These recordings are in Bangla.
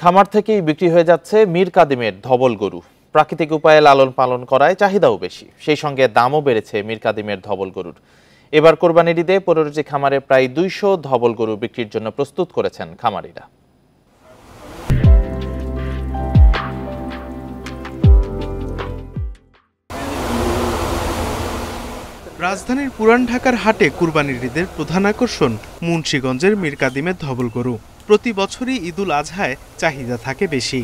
খামার থেকেই বিক্রি হয়ে যাচ্ছে মীর কাদিমের ধবল গরু প্রাকৃতিক উপায়ে লালন পালন করায় চাহিদাও বেশি সেই সঙ্গে দামও বেড়েছে মীর কাদিমের ধবল গরুর এবার কোরবানির ঈদে পনেরোটি খামারে প্রায় দুইশো ধবল গরু বিক্রির জন্য প্রস্তুত করেছেন খামারিরা রাজধানীর পুরান ঢাকার হাটে কুরবানির ঈদের প্রধান আকর্ষণ মুন্সীগঞ্জের মীর কাদিমের ধবল গরু প্রতি বছরই ঈদুল আজহায় চাহিদা থাকে বেশি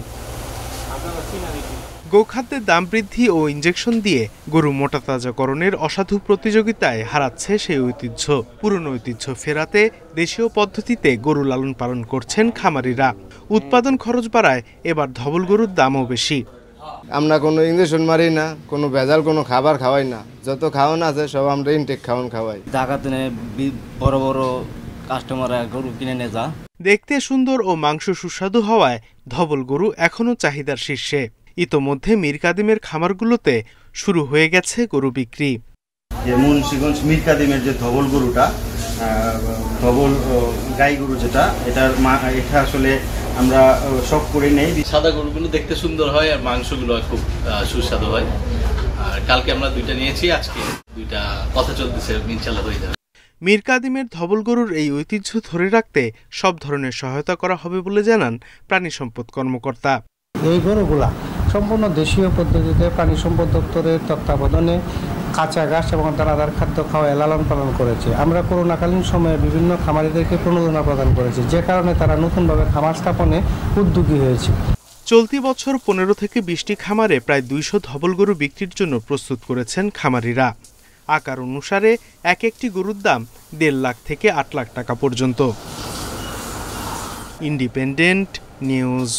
গোখাদ্যের দাম বৃদ্ধি ও ইঞ্জেকশন দিয়ে গরু মোটা তাজাকরণের অসাধু প্রতিযোগিতায় হারাচ্ছে সেই ঐতিহ্য পুরনো ঐতিহ্য ফেরাতে দেশীয় পদ্ধতিতে গরু লালন পালন করছেন খামারিরা উৎপাদন খরচ বাড়ায় এবার ধবল গরুর দামও বেশি আমরা কোনো ইঞ্জেকশন মারি না কোনো ভেজাল কোনো খাবার খাওয়াই না যত খাওয়ান আছে সব আমরা ইনটেক খাওয়ান খাওয়াই জাগাতে বড় বড় কাস্টমাররা গরু কিনে নিয়ে যা দেখতে সুন্দর ও মাংস সুস্বাদু হওয়ায় ধবল গরু এখনও চাহিদার শীর্ষে ইতোমধ্যে মীর কাদিমের খামারগুলোতে শুরু হয়ে গেছে গরু বিক্রি যে মুন্সিগঞ্জ মীর কাদিমের যে ধবল গরুটা ধবল গাই গরু যেটা এটার এটা আসলে আমরা সব করে নেই সাদা গরুগুলো দেখতে সুন্দর হয় আর মাংসগুলো খুব সুস্বাদু হয় আর কালকে আমরা দুইটা নিয়েছি আজকে দুইটা কথা চলতেছে ইনশাল্লাহ হয়ে যাবে মীর কাদিমের ধবলগরুর এই ঐতিহ্য ধরে রাখতে সব ধরনের সহায়তা করা হবে বলে জানান প্রাণী সম্পদ কর্মকর্তা এই গরুগুলা সম্পূর্ণ দেশীয় পদ্ধতিতে প্রাণী সম্পদ দপ্তরের তত্ত্বাবধানে কাঁচা ঘাস এবং দানাদার খাদ্য খাওয়ায় লালন পালন করেছে আমরা করোনাকালীন সময়ে বিভিন্ন খামারিদেরকে প্রণোদনা প্রদান করেছি যে কারণে তারা নতুনভাবে খামার স্থাপনে উদ্যোগী হয়েছে চলতি বছর পনেরো থেকে বিশটি খামারে প্রায় দুইশো ধবল গরু বিক্রির জন্য প্রস্তুত করেছেন খামারিরা আকার অনুসারে এক একটি গরুর দাম দেড় লাখ থেকে আট লাখ টাকা পর্যন্ত ইন্ডিপেন্ডেন্ট নিউজ